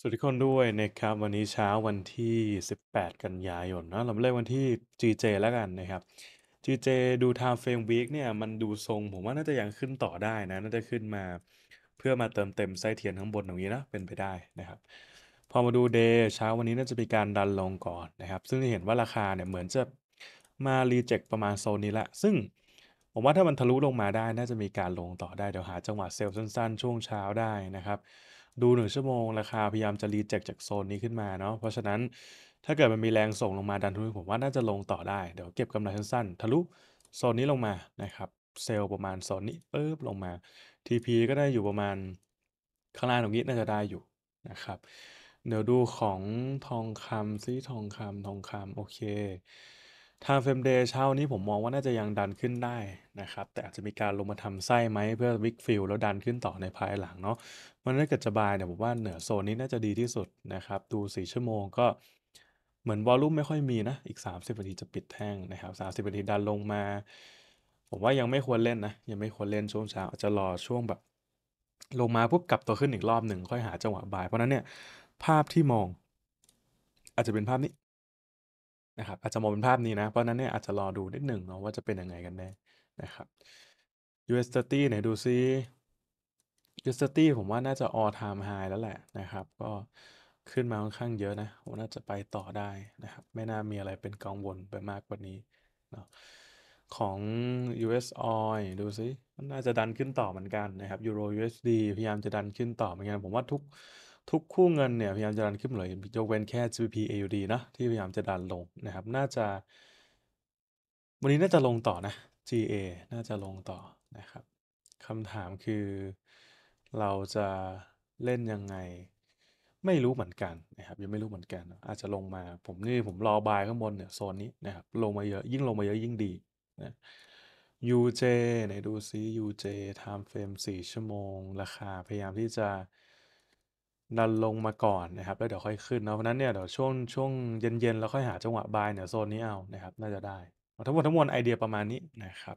สวัสดีทุกคนด้วยนะครับวันนี้เช้าวันที่ 18 กันยายนนะเราเรียกวันที่ GJ แล้วกันนะครับ GJ ดู Time Frame Week เนี่ย มันดูทรง ผมว่าน่าจะยังขึ้นต่อได้นะน่าจะขึ้นมา เพื่อมาเติมเต็มไส้เทียนข้างบนตรงนี้นะเป็นไปได้นะครับพอมาดูเดย์เช้าวันนี้น่าจะมีการดันลงก่อนนะครับ ซึ่งจะเห็นว่าราคาเนี่ยเหมือนจะมารีเจ็คประมาณโซนนี้แหละ ซึ่งผมว่าถ้ามันทะลุลงมาได้ น่าจะมีการลงต่อได้เดี๋ยวหาจังหวะเซลล์สั้น ๆ ช่วงเช้าได้นะครับดูหนึ่งชั่วโมงราคาพยายามจะรีเจ็คจากโซนนี้ขึ้นมาเนาะเพราะฉะนั้นถ้าเกิดมันมีแรงส่งลงมาดันทุนผมว่าน่าจะลงต่อได้เดี๋ยวเก็บกำไรสั้นๆทะลุโซนนี้ลงมานะครับ เซลล์ประมาณโซนนี้ปึ๊บลงมา TP ก็ได้อยู่ประมาณข้างล่างตรงนี้น่าจะได้อยู่นะครับเดี๋ยวดูของทองคำซิทองคำทองคำโอเคทางเฟมเดย์เช้านี้ผมมองว่าน่าจะยังดันขึ้นได้นะครับ แต่อาจจะมีการลงมาทำไส้ไหม เพื่อวิกฟิลแล้วดันขึ้นต่อในภายหลังเนาะมันถ้าเกิดจะบายเนี่ยผมว่าเหนือโซนนี้น่าจะดีที่สุดนะครับ ดูสีชั่วโมงก็เหมือนวอลลุ่มไม่ค่อยมีนะ อีก 30นาทีจะปิดแท่งนะครับสามิบนาทีดันลงมา ผมว่ายังไม่ควรเล่นนะ ยังไม่ควรเล่นช่วงเช้าอาจจะรอช่วงแบบ ลงมาปุ๊บกลับตัวขึ้นอีกรอบหนึ่งค่อยหาจังหวะบายเพราะนั้นเนี่ยภาพที่มอง อาจจะเป็นภาพนี้นะครับอาจจะมองเป็นภาพนี้นะ เพราะนั้นเนี่ยอาจจะรอดูนิดหนึ่งเนาะว่าจะเป็นยังไงกันแน่นะครับ US 30ี่นดูซิ US 30ผมว่าน่าจะ all time high แล้วแหละนะครับ ก็ขึ้นมาค่อนข้างเยอะนะ ผมน่าจะไปต่อได้นะครับไม่น่ามีอะไรเป็นกังวลไปมากกว่านี้เนาะของ US oil ดูซิน่าจะดันขึ้นต่อเหมือนกันนะครับยูโร USD พยายามจะดันขึ้นต่อเหมือนกันผมว่าทุกทุกคู่เงินเนี่ยพยายามจะดันขึ้นเลยยกเว้นแค่ GBP AUD นะ ที่พยายามจะดันลงนะครับ น่าจะ วันนี้น่าจะลงต่อนะ GA น่าจะลงต่อนะครับคำถามคือ เราจะเล่นยังไง ไม่รู้เหมือนกันนะครับยังไม่รู้เหมือนกัน อาจจะลงมา ผมนี่ผมรอบายข้างบนเนี่ยโซนนี้นะครับลงมาเยอะยิ่งลงมาเยอะยิ่งดีนะ UJ ไหนดูซิ UJ time frame 4ชั่วโมงราคา พยายามที่จะดันลงมาก่อนนะครับแล้วเดี๋ยวค่อยขึ้นเนะเพราะฉะนั้นเนี่ยเดี๋ยวช่วงช่วงเย็นๆแล้วค่อยหาจังหวะบายเนี่ยโซนนี้เอานะครับน่าจะได้ทั้งหมดทั้งมวลไอเดียประมาณนี้นะครับ